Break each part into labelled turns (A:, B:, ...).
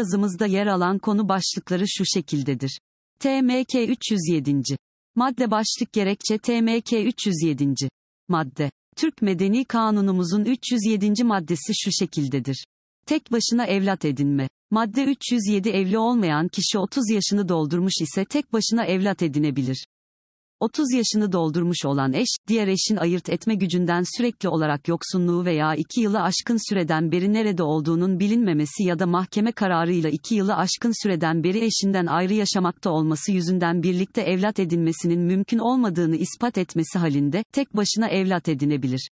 A: yazımızda yer alan konu başlıkları şu şekildedir. TMK 307. Madde başlık gerekçe TMK 307. Madde. Türk Medeni Kanunumuzun 307. maddesi şu şekildedir. Tek başına evlat edinme. Madde 307 evli olmayan kişi 30 yaşını doldurmuş ise tek başına evlat edinebilir. 30 yaşını doldurmuş olan eş, diğer eşin ayırt etme gücünden sürekli olarak yoksunluğu veya 2 yılı aşkın süreden beri nerede olduğunun bilinmemesi ya da mahkeme kararıyla 2 yılı aşkın süreden beri eşinden ayrı yaşamakta olması yüzünden birlikte evlat edinmesinin mümkün olmadığını ispat etmesi halinde, tek başına evlat edinebilir.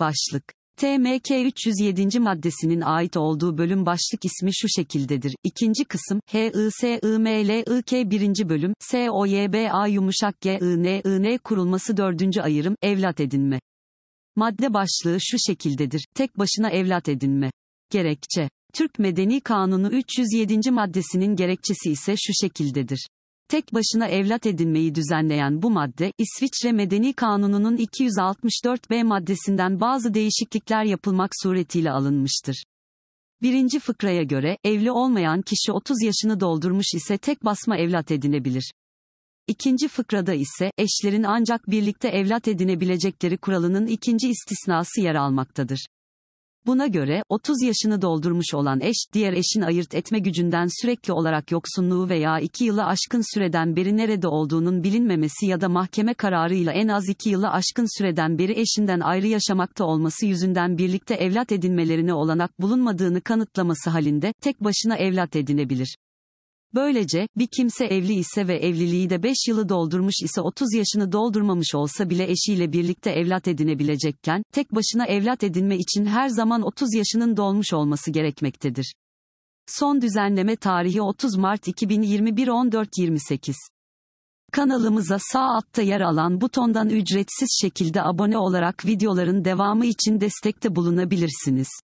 A: Başlık TMK 307. maddesinin ait olduğu bölüm başlık ismi şu şekildedir. İkinci kısım, HISIMLIK 1. bölüm, SOYBA yumuşak GININ kurulması 4. ayırım, evlat edinme. Madde başlığı şu şekildedir. Tek başına evlat edinme. Gerekçe. Türk Medeni Kanunu 307. maddesinin gerekçesi ise şu şekildedir. Tek başına evlat edinmeyi düzenleyen bu madde, İsviçre Medeni Kanunu'nun 264b maddesinden bazı değişiklikler yapılmak suretiyle alınmıştır. Birinci fıkraya göre, evli olmayan kişi 30 yaşını doldurmuş ise tek basma evlat edinebilir. İkinci fıkrada ise, eşlerin ancak birlikte evlat edinebilecekleri kuralının ikinci istisnası yer almaktadır. Buna göre, 30 yaşını doldurmuş olan eş, diğer eşin ayırt etme gücünden sürekli olarak yoksunluğu veya 2 yıla aşkın süreden beri nerede olduğunun bilinmemesi ya da mahkeme kararıyla en az 2 yıla aşkın süreden beri eşinden ayrı yaşamakta olması yüzünden birlikte evlat edinmelerine olanak bulunmadığını kanıtlaması halinde, tek başına evlat edinebilir. Böylece, bir kimse evli ise ve evliliği de 5 yılı doldurmuş ise 30 yaşını doldurmamış olsa bile eşiyle birlikte evlat edinebilecekken, tek başına evlat edinme için her zaman 30 yaşının dolmuş olması gerekmektedir. Son düzenleme tarihi 30 Mart 2021 14.28. Kanalımıza sağ altta yer alan butondan ücretsiz şekilde abone olarak videoların devamı için destekte bulunabilirsiniz.